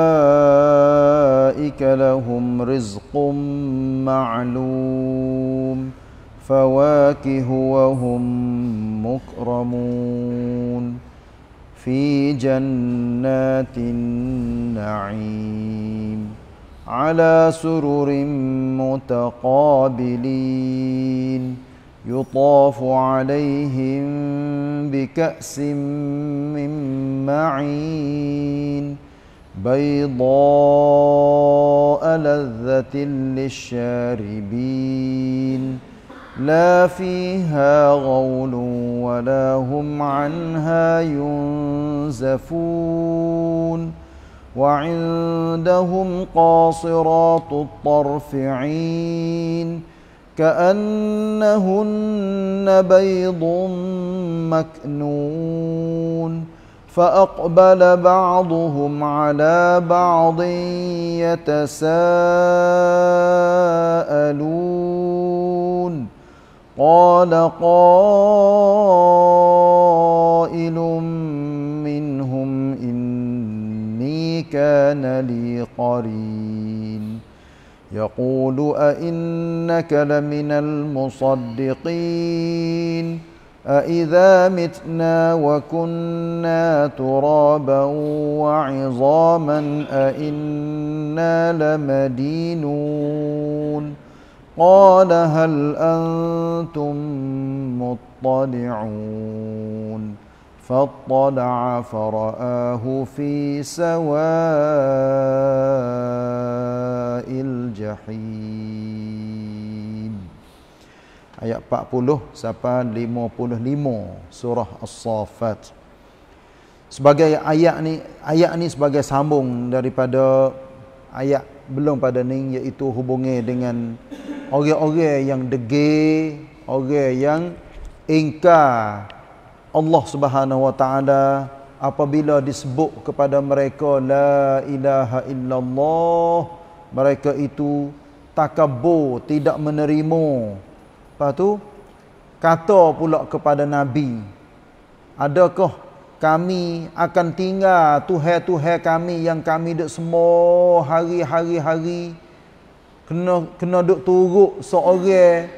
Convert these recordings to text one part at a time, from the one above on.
أولئك لهم رزق معلوم فواكه وهم مكرمون في جنات النعيم على سرر متقابلين يطاف عليهم بكأس من معين بيضاء لذة للشاربين لا فيها غول ولا هم عنها ينزفون وعندهم قاصرات الطرف عين كأنهن بيض مكنون فأقبل بعضهم على بعض يتساءلون قال قائل منهم إني كان لي قرين يقول أئنك لمن المصدقين أإذا متنا وكنا ترابا وعظاما أإنا لمدينون قال هل أنتم مطلعون فاطلع فرآه في سواء الجحيم ayat 40 sampai 55 surah as-safat sebagai ayat ni ayat ni sebagai sambung daripada ayat belum pada ni iaitu hubungi dengan orang-orang yang degil orang yang ingkar Allah Subhanahu wa taala apabila disebut kepada mereka la ilaha illallah mereka itu takabur tidak menerima Lepas tu kata pula kepada Nabi, adakah kami akan tinggal tuhe-tuhe kami yang kami duk semua hari-hari-hari kena kena duk turuk seorang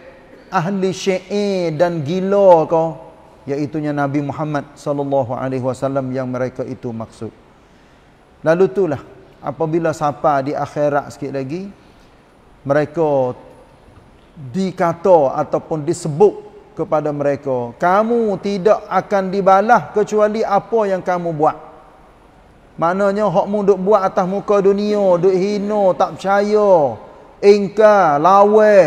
ahli syair dan gila ko iaitu Nabi Muhammad sallallahu alaihi wasallam yang mereka itu maksud. Lalu itulah apabila sampai di akhirat sikit lagi mereka dikata ataupun disebut kepada mereka kamu tidak akan dibalas kecuali apa yang kamu buat maknanya hakmu duk buat atas muka dunia duk hina tak percaya ingka lawe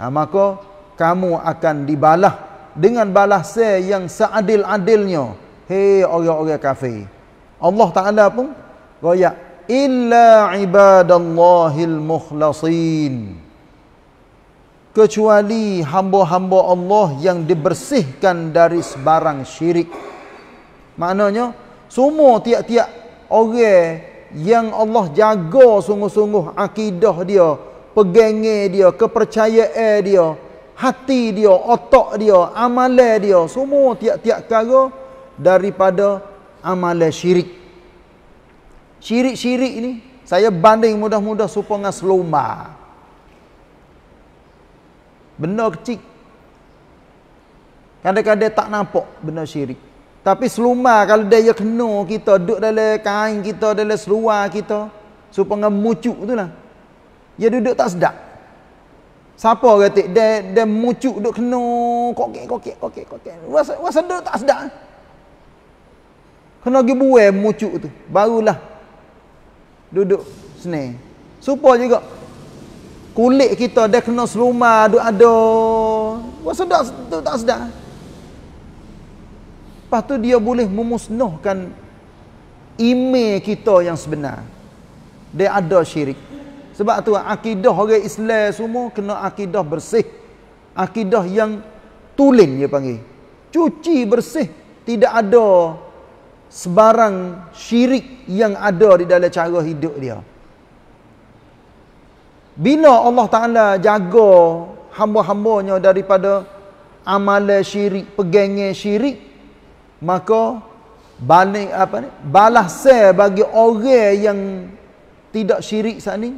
ha, maka kamu akan dibalas dengan balasan yang seadil-adilnya hei orang-orang kafir Allah taala pun royak illa ibadallahil mukhlasin kecuali hamba-hamba Allah yang dibersihkan dari sebarang syirik. Maknanya semua tiap-tiap orang yang Allah jaga sungguh-sungguh akidah dia, pegangan dia, kepercayaan dia, hati dia, otak dia, amalan dia, semua tiap-tiap perkara daripada amalan syirik. Syirik-syirik ini saya banding mudah-mudah supaya dengan selumah benda kecil kadang-kadang tak nampak benda syirik tapi seluma kalau dia kena kita duduk dalam kain kita dalam seluar kita supaya mucuk tu lah dia duduk tak sedap siapa kata dia, dia mucuk duduk kena kokek kokek kokek kokek rasa duduk tak sedap kena pergi buai mucuk tu barulah duduk seneng supaya juga kulit kita dia kena seluma, aduk aduk rasa sedap tu tak sedap. lepas tu dia boleh memusnahkan ime kita yang sebenar dia ada syirik sebab tu akidah orang Islam semua kena akidah bersih akidah yang tulen dia panggil cuci bersih tidak ada sebarang syirik yang ada di dalam cara hidup dia Bina Allah Ta'ala jaga hamba-hambanya daripada amalan syirik, pegangan syirik, maka balik apa ni? Balas saya bagi orang yang tidak syirik saat ni.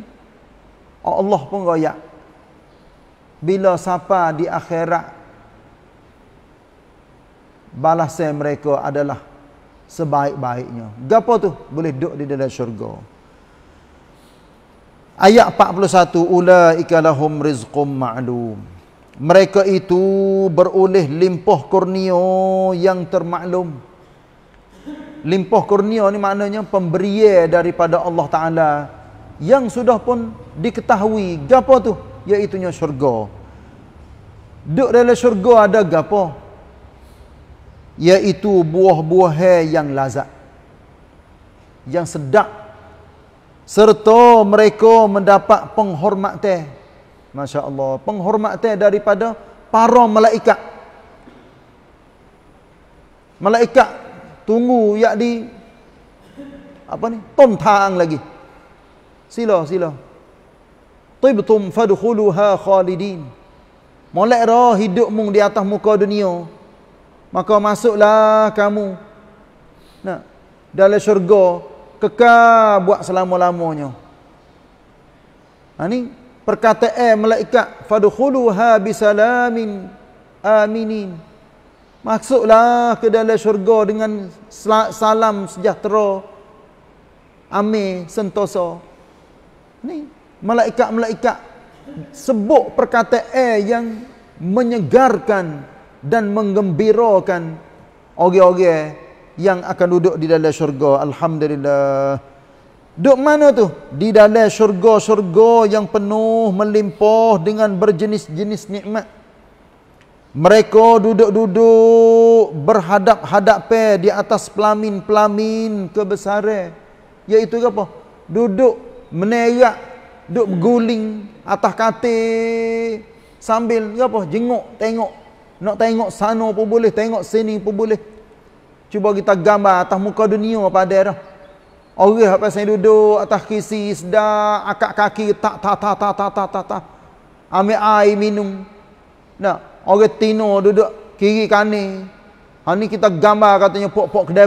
Allah pun royak. Bila sapa di akhirat balas mereka adalah sebaik-baiknya. Gapo tu? Boleh duduk di dalam syurga. Ayat 41 ulaika lahum rizqum ma'lum. Mereka itu beroleh limpah kurnia yang termaklum. Limpah kurnia ni maknanya pemberian daripada Allah Taala yang sudah pun diketahui gapo tu iaitu nya syurga. Duk dalam syurga ada gapo? Iaitu buah-buahan yang lazat. Yang sedap serta mereka mendapat penghormatan masya-Allah penghormatan daripada para malaikat malaikat tunggu yak di apa ni tontang lagi sila sila tibtum fadkhuluha khalidin molek roh hidup mung di atas muka dunia maka masuklah kamu nah dalam syurga kekal buat selama-lamanya. Ha ni perkataan eh, malaikat fadkhuluha bisalamin aminin. Masuklah ke dalam syurga dengan salam sejahtera. Amin sentosa. Ni malaikat-malaikat sebut perkataan eh yang menyegarkan dan menggembirakan orang-orang yang akan duduk di dalam syurga alhamdulillah duduk mana tu di dalam syurga-syurga yang penuh melimpah dengan berjenis-jenis nikmat mereka duduk-duduk berhadap hadap pe di atas pelamin-pelamin kebesaran iaitu apa duduk meneyak duduk berguling atas katil sambil apa jenguk tengok nak tengok sana pun boleh tengok sini pun boleh Cuba kita gambar atas muka dunia pada dah. Orang apa saya duduk atas kisi sedak, akak kaki tak tak tak tak tak tak tak. Ambil air minum. Nah, orang tino duduk kiri kanan. Ha ni kita gambar katanya pok-pok kedai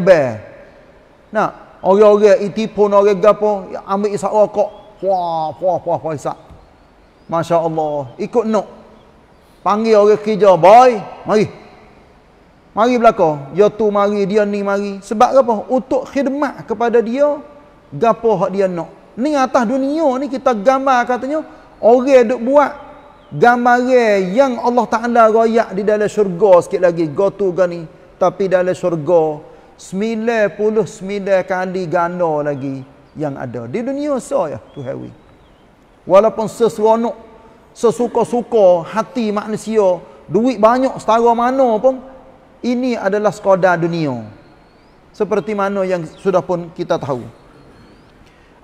Nah, orang-orang pun orang gapo ya, ambil isak rokok. Wah, wah, wah, wah isak. Masya-Allah, ikut nok. Panggil orang kerja, boy, mari. Mari belakang. Ya tu mari, dia ni mari. Sebab apa? Untuk khidmat kepada dia, gapo hak dia nak. Ni atas dunia ni kita gambar katanya, orang duk buat gambaran yang Allah Ta'ala rayak di dalam syurga sikit lagi. Gotu ke ni. Tapi dalam syurga, 99 kali gana lagi yang ada. Di dunia saya, tu hewi. Walaupun sesuanuk, sesuka-suka hati manusia, duit banyak setara mana pun, ini adalah Skoda dunia seperti mana yang sudah pun kita tahu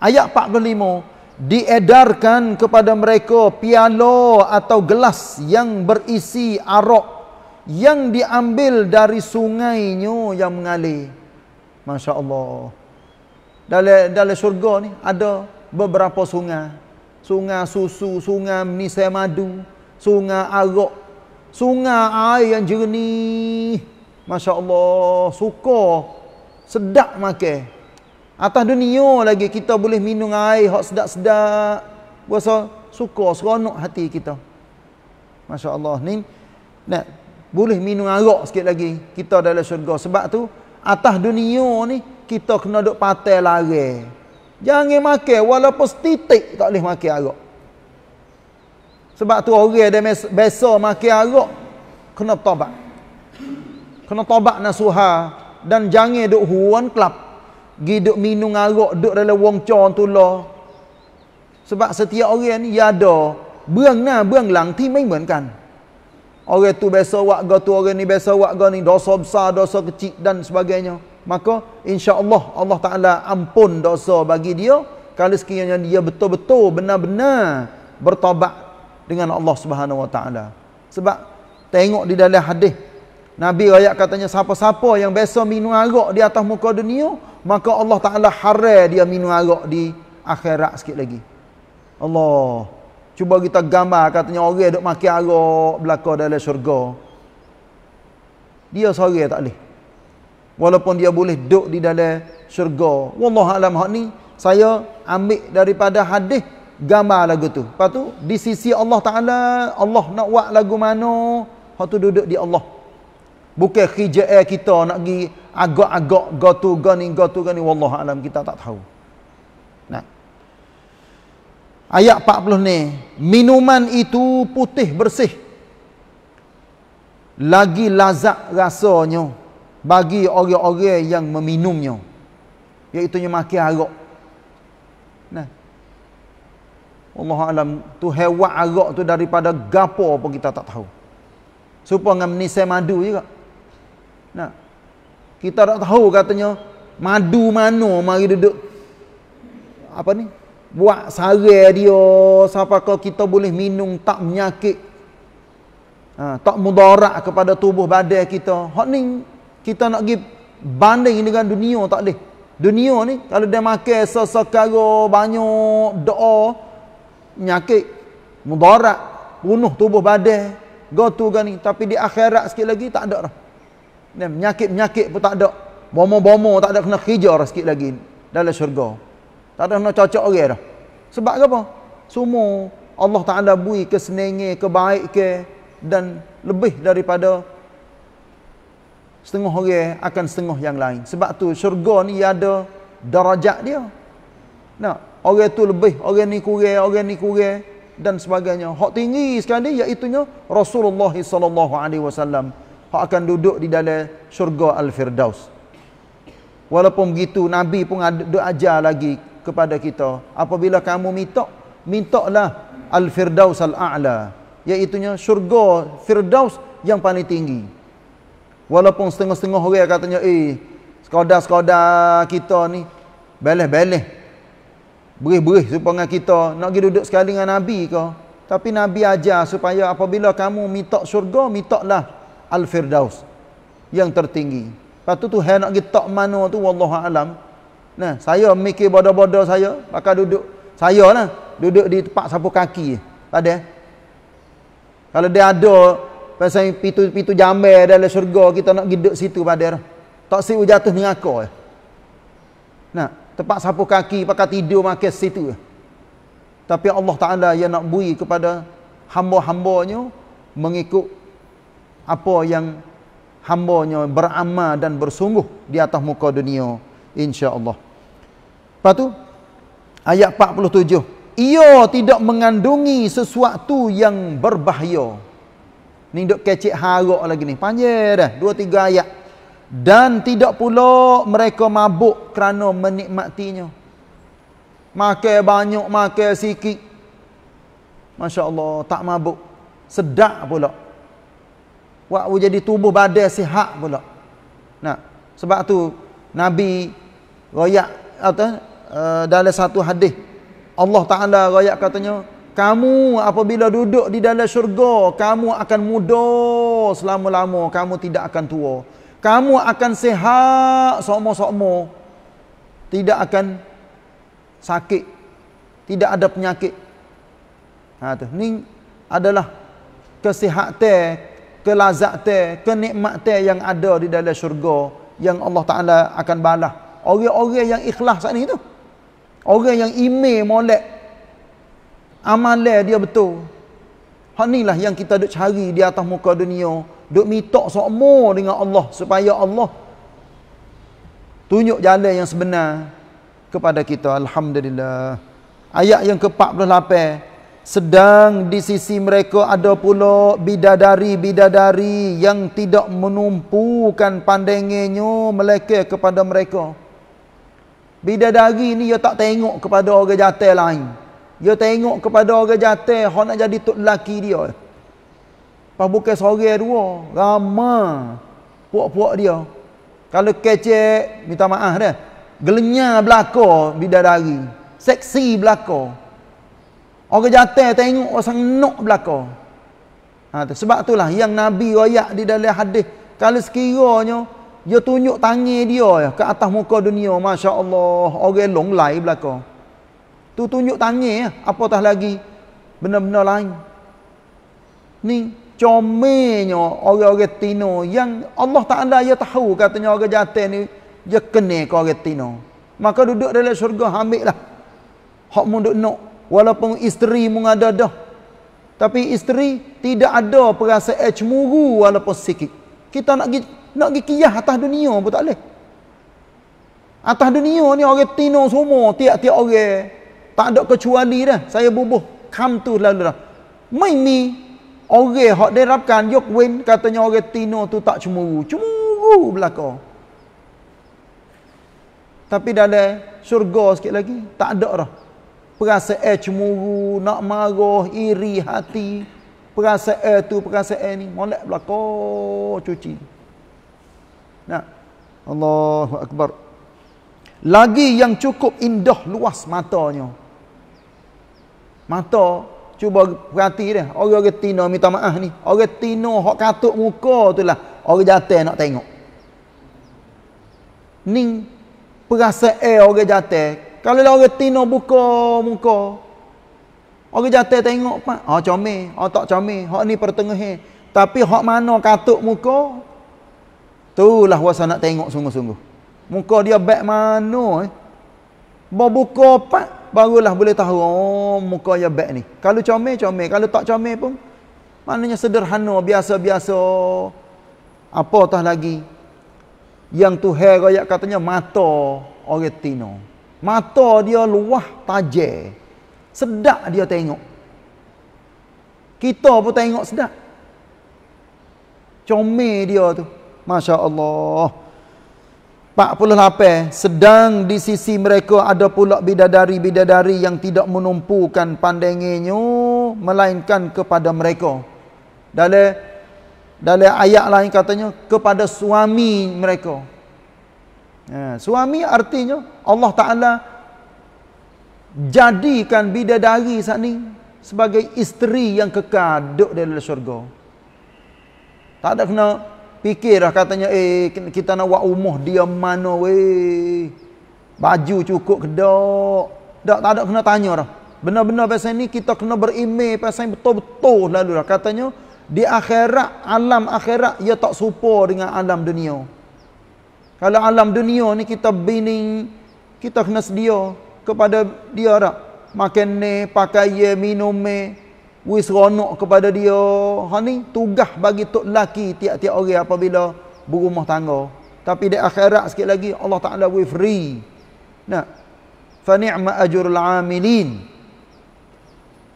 ayat 45 diedarkan kepada mereka piala atau gelas yang berisi arok yang diambil dari sungainya yang mengalir Masya Allah dalam, dalam surga ni ada beberapa sungai Sungai susu, sungai menisai madu Sungai arok, Sungai air yang jernih. Masya Allah. Suka. Sedap makan. Atas dunia lagi kita boleh minum air yang sedap-sedap. Berasa suka, seronok hati kita. Masya Allah. Ni, nak, boleh minum arak sikit lagi kita dalam syurga. Sebab tu atas dunia ni kita kena duduk patah lari. Jangan makan walaupun setitik tak boleh makan arak. Sebab tu orang dia biasa makan arak kena tobat. Kena tobat nasuha dan jangan duk huan kelap. Gi duk minum arak duk dalam wong con tu Sebab setiap orang ni ya ada buang na buang lang ti mai mun kan. Orang tu biasa wak ga tu orang ni biasa wak ga ni dosa besar, dosa kecil dan sebagainya. Maka insya-Allah Allah Taala ampun dosa bagi dia kalau sekiranya dia betul-betul benar-benar bertobat dengan Allah Subhanahu Wa Taala. Sebab tengok di dalam hadis Nabi ayat katanya siapa-siapa yang biasa minum arak di atas muka dunia, maka Allah Taala haram dia minum arak di akhirat sikit lagi. Allah. Cuba kita gambar katanya orang duk makan arak belaka dalam syurga. Dia sorang tak boleh. Walaupun dia boleh duduk di dalam syurga. Wallahu alam hak ni saya ambil daripada hadis gambar lagu tu. Lepas tu, di sisi Allah Ta'ala, Allah nak buat lagu mana, Lepas tu duduk di Allah. Bukan khijai eh, kita nak gi agak-agak, gotu gani, gotu gani, Wallah alam kita tak tahu. Nah. Ayat 40 ni, minuman itu putih bersih. Lagi lazat rasanya bagi orang-orang yang meminumnya. Iaitu yang makin Allah alam tu hewan arak tu daripada gapo apa kita tak tahu. Supaya dengan menisai madu juga. Nah. Kita tak tahu katanya madu mana mari duduk apa ni? Buat sare dia sampai kita boleh minum tak menyakit. Ha, tak mudarat kepada tubuh badan kita. Hak ni kita nak pergi banding dengan dunia tak boleh. Dunia ni kalau dia makan sesekara banyak doa nyakit mudarat bunuh tubuh badai, gotu kan ni tapi di akhirat sikit lagi tak ada dah dan nyakit-nyakit pun tak ada bomo-bomo tak ada kena hijau sikit lagi dalam syurga tak ada kena cocok orang dah sebab apa semua Allah Taala bui kesenangan kebaikan dan lebih daripada setengah orang akan setengah yang lain sebab tu syurga ni ada darajat dia Nah orang tu lebih orang ni kurang orang ni kurang dan sebagainya hak tinggi sekali iaitu Rasulullah sallallahu alaihi wasallam hak akan duduk di dalam syurga al-firdaus walaupun begitu nabi pun ada ajar lagi kepada kita apabila kamu minta mintalah al-firdaus al-a'la iaitu syurga firdaus yang paling tinggi walaupun setengah-setengah orang katanya eh sekadar-sekadar kita ni beleh-beleh Berih-berih supaya kita nak pergi duduk sekali dengan Nabi kau. Tapi Nabi ajar supaya apabila kamu minta syurga, mintalah Al-Firdaus yang tertinggi. Lepas tu Tuhan nak pergi tak mana tu, Wallahualam. Nah, saya mikir bodoh-bodoh saya, Pakai duduk, saya lah, duduk di tempat sapu kaki. Tak ada. Kalau dia ada, pasal pintu-pintu jambir dalam syurga, kita nak pergi duduk situ pada. Tak siu jatuh dengan kau. Eh. Nah, Tempat sapu kaki, pakai tidur, makan situ. Tapi Allah Ta'ala yang nak bui kepada hamba-hambanya mengikut apa yang hambanya beramal dan bersungguh di atas muka dunia. InsyaAllah. Lepas tu, ayat 47. Ia tidak mengandungi sesuatu yang berbahaya. Ni duk kecik harok lagi ni. Panjang dah. Dua, tiga ayat dan tidak pula mereka mabuk kerana menikmatinya makan banyak makan sikit masya-Allah tak mabuk sedap pula buat jadi tubuh badan sihat pula nah sebab tu nabi royak atau uh, eh, dalam satu hadis Allah taala royak katanya kamu apabila duduk di dalam syurga kamu akan muda selama-lama kamu tidak akan tua kamu akan sehat somo-somo. Tidak akan sakit. Tidak ada penyakit. Ha tu. Ni adalah kesihatan, kelazatan, kenikmatan yang ada di dalam syurga yang Allah Taala akan balas. Orang-orang yang ikhlas saat ni tu. Orang yang imeh molek amalan dia betul lah yang kita duk cari di atas muka dunia. Duk minta semua dengan Allah supaya Allah tunjuk jalan yang sebenar kepada kita. Alhamdulillah. Ayat yang ke-48. Sedang di sisi mereka ada pula bidadari-bidadari yang tidak menumpukan pandangannya mereka kepada mereka. Bidadari ni dia tak tengok kepada orang jatah lain dia tengok kepada orang jatuh, hok nak jadi tok lelaki dia. Pas bukan sore dua, ramai puak-puak dia. Kalau kecek, minta maaf dah. Gelenya belako bidadari. Seksi belako. Orang jatuh tengok orang nok belako. Ha, sebab itulah yang Nabi wayak di dalam hadis. Kalau sekiranya dia tunjuk tangan dia ke atas muka dunia, masya-Allah, orang lay belako. Tu tunjuk tangis ya. Eh. Apatah lagi benda-benda lain. Ni comelnya orang-orang tino yang Allah Ta'ala ya tahu katanya orang jatuh ni dia kena ke orang tino. Maka duduk dalam syurga ambil lah. Hak mu duduk nak. Walaupun isteri mu ada dah. Tapi isteri tidak ada perasaan eh, cemuru walaupun sikit. Kita nak pergi nak pergi kiyah atas dunia pun tak boleh. Atas dunia ni orang tino semua. Tiap-tiap orang tak ada kecuali dah. Saya bubuh. Kam tu lalu dah. Maini. Orang yang okay, diharapkan. Yuk win. Katanya orang okay, Tino tu tak cemuru. Cemuru belakang. Tapi dalam syurga sikit lagi. Tak ada dah. Perasa eh cemuru. Nak marah. Iri hati. Perasa eh tu. Perasa eh ni. Molek belakang. Cuci. Nah. Allahu Akbar. Lagi yang cukup indah luas matanya mata cuba perhati dia orang-orang tino minta maaf ni orang tino hok katuk muka lah. orang jatuh nak tengok ni perasa eh orang jatuh kalau lah orang tino buka muka orang jatuh tengok pak oh comel oh tak comel hok ni pertengah tapi hok mana katuk muka itulah wasa nak tengok sungguh-sungguh muka dia baik mana eh Bawa buka pak barulah boleh tahu oh muka yang baik ni kalau comel comel kalau tak comel pun maknanya sederhana biasa-biasa apa tah lagi yang tu hair royak katanya mata orang tino mata dia luah tajam sedak dia tengok kita pun tengok sedak comel dia tu masya-Allah 48 sedang di sisi mereka ada pula bidadari-bidadari yang tidak menumpukan pandangannya melainkan kepada mereka. Dalam dalam ayat lain katanya kepada suami mereka. Ha, suami artinya Allah Taala jadikan bidadari saat ni sebagai isteri yang kekal duduk dalam syurga. Tak ada kena Fikirlah katanya, eh kita nak buat rumah dia mana weh. Baju cukup ke tak? Tak, tak ada kena tanya dah. Benar-benar pasal ni kita kena berime pasal betul-betul lalu dah. Katanya, di akhirat, alam akhirat, ia tak serupa dengan alam dunia. Kalau alam dunia ni kita bini, kita kena sedia kepada dia dah. Makan ni, pakai ye, minum ni. Wui seronok kepada dia. Ha ni tugas bagi tok laki tiap-tiap orang apabila berumah tangga. Tapi di akhirat sikit lagi Allah Taala wui free. Nah. Fa ni'ma ajrul amilin.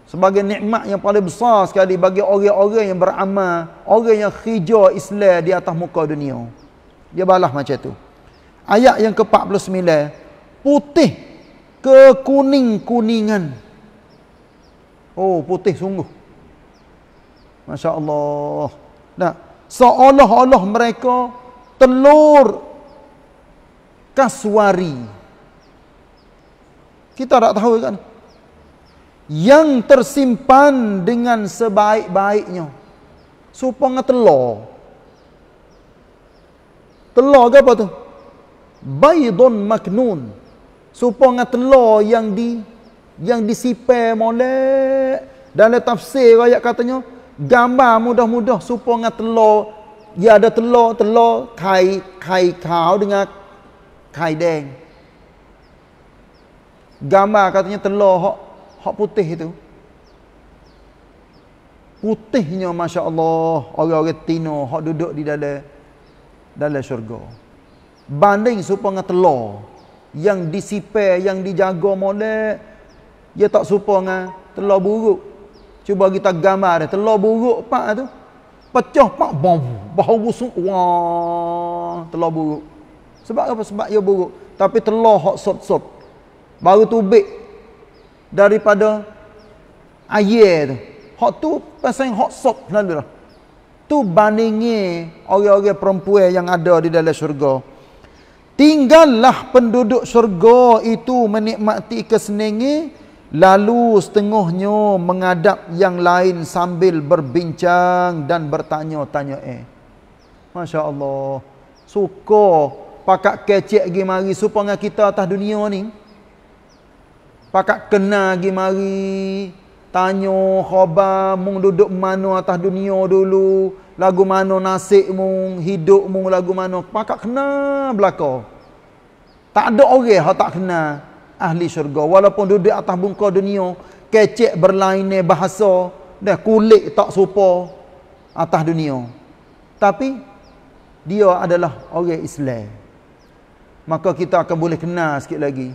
Sebagai nikmat yang paling besar sekali bagi orang-orang yang beramal, orang yang hijau Islam di atas muka dunia. Dia balas macam tu. Ayat yang ke-49 putih ke kuning kuningan Oh putih sungguh. Masya Allah. Nah, Seolah-olah mereka telur kasuari. Kita tak tahu kan? Yang tersimpan dengan sebaik-baiknya. Supongnya telur. Telur ke apa tu? Baidun maknun. Supongnya telur yang di yang disipir molek dalam tafsir ayat katanya gambar mudah-mudah serupa dengan telur dia ada telur telur kai kai kau dengan kai deng gambar katanya telur hak hak putih itu putihnya masya-Allah orang-orang tino hak duduk di dalam dalam syurga banding serupa dengan telur yang disipir yang dijaga molek dia tak serupa dengan telur buruk. Cuba kita gambar dia, telur buruk pak tu. Pecah pak bom, bau busuk. Wah, telur buruk. Sebab apa? Sebab dia buruk. Tapi telur hot sot sot. Baru tubik daripada air tu. Hot tu pasang hot sot lalu lah. Tu bandingnya orang-orang perempuan yang ada di dalam syurga. Tinggallah penduduk syurga itu menikmati kesenangan Lalu setengahnya mengadap yang lain sambil berbincang dan bertanya-tanya eh. Masya Allah. Suka pakat kecek pergi mari supaya kita atas dunia ni. Pakat kena pergi mari. Tanya khabar mung duduk mana atas dunia dulu. Lagu mana nasib mung, hidup mung lagu mana. Pakat kena belakang. Tak ada orang yang tak kenal ahli syurga walaupun duduk atas bunga dunia kecek berlainan bahasa dah kulit tak serupa atas dunia tapi dia adalah orang Islam maka kita akan boleh kenal sikit lagi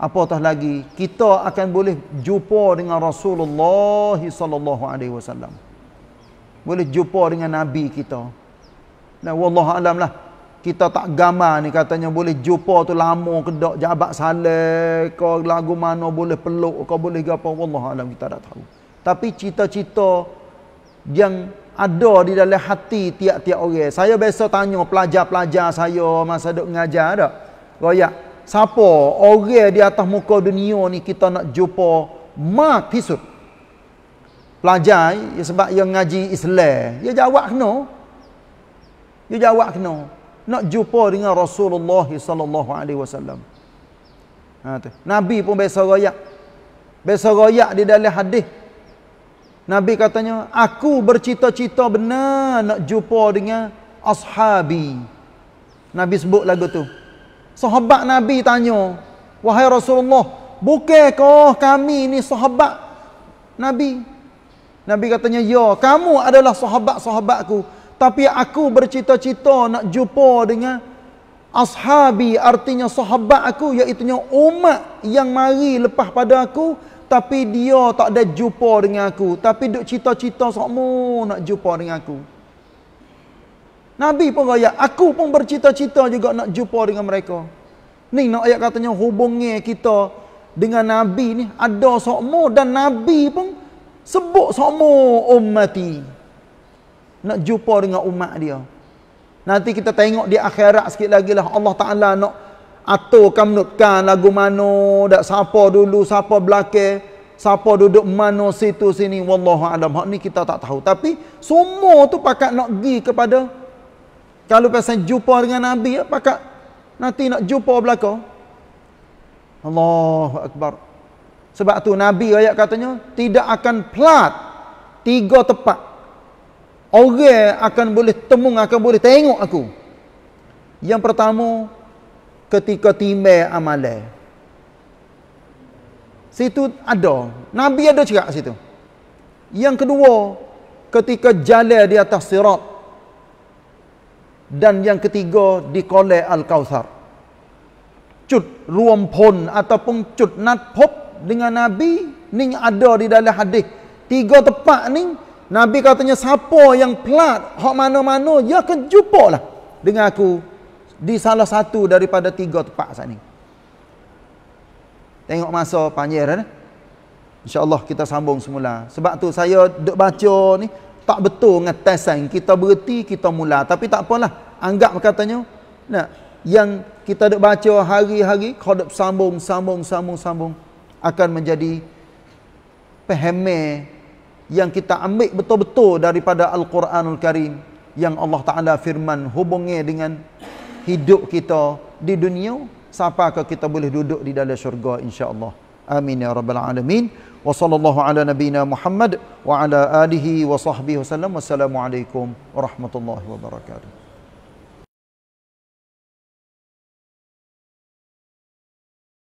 Apa tah lagi kita akan boleh jumpa dengan Rasulullah sallallahu alaihi wasallam boleh jumpa dengan nabi kita dan wallahu alamlah kita tak gamar ni katanya boleh jumpa tu lama ke dak jabat saleh ke lagu mana boleh peluk ke boleh gapo Allah alam kita tak tahu tapi cita-cita yang ada di dalam hati tiap-tiap orang saya biasa tanya pelajar-pelajar saya masa dok ngajar dak royak siapa orang di atas muka dunia ni kita nak jumpa mak pisut pelajar ya sebab yang ngaji Islam dia jawab kena dia jawab kena nak jumpa dengan Rasulullah sallallahu alaihi wasallam. Ha tu. Nabi pun biasa royak. Biasa royak di dalam hadis. Nabi katanya, aku bercita-cita benar nak jumpa dengan ashabi. Nabi sebut lagu tu. Sahabat Nabi tanya, wahai Rasulullah, bukankah kami ni sahabat Nabi? Nabi katanya, ya, kamu adalah sahabat-sahabatku tapi aku bercita-cita nak jumpa dengan ashabi artinya sahabat aku iaitu umat yang mari lepas pada aku tapi dia tak ada jumpa dengan aku tapi duk cita-cita sokmo nak jumpa dengan aku Nabi pun kaya aku pun bercita-cita juga nak jumpa dengan mereka ni nak ayat katanya hubungi kita dengan Nabi ni ada sokmo dan Nabi pun sebut sokmo ummati nak jumpa dengan umat dia nanti kita tengok di akhirat sikit lagi lah Allah Ta'ala nak aturkan menutkan lagu mana dan siapa dulu siapa belakang siapa duduk mana situ sini Wallahu'alam hak ni kita tak tahu tapi semua tu pakat nak pergi kepada kalau pasal jumpa dengan Nabi ya, pakat nanti nak jumpa belakang Allahu Akbar sebab tu Nabi ayat katanya tidak akan plat, tiga tepat orang akan boleh temung akan boleh tengok aku yang pertama ketika timbal amalan situ ada nabi ada cakap situ yang kedua ketika jalan di atas sirat dan yang ketiga di kole al-kautsar cut ruam pon ataupun cut nat pop dengan nabi ni ada di dalam hadis tiga tempat ni Nabi katanya siapa yang pelat hak mana-mana dia akan lah dengan aku di salah satu daripada tiga tempat sat ni. Tengok masa panjer eh. Kan? Insya-Allah kita sambung semula. Sebab tu saya duk baca ni tak betul dengan tesan. Kita berhenti, kita mula. Tapi tak apalah. Anggap katanya nak yang kita duk baca hari-hari kalau sambung sambung sambung sambung akan menjadi pemahaman yang kita ambil betul-betul daripada Al-Quranul Karim yang Allah Ta'ala firman hubungi dengan hidup kita di dunia siapa ke kita boleh duduk di dalam syurga insya-Allah amin ya rabbal alamin wa sallallahu ala nabina muhammad wa ala alihi wa sahbihi wasallam wassalamu alaikum warahmatullahi wabarakatuh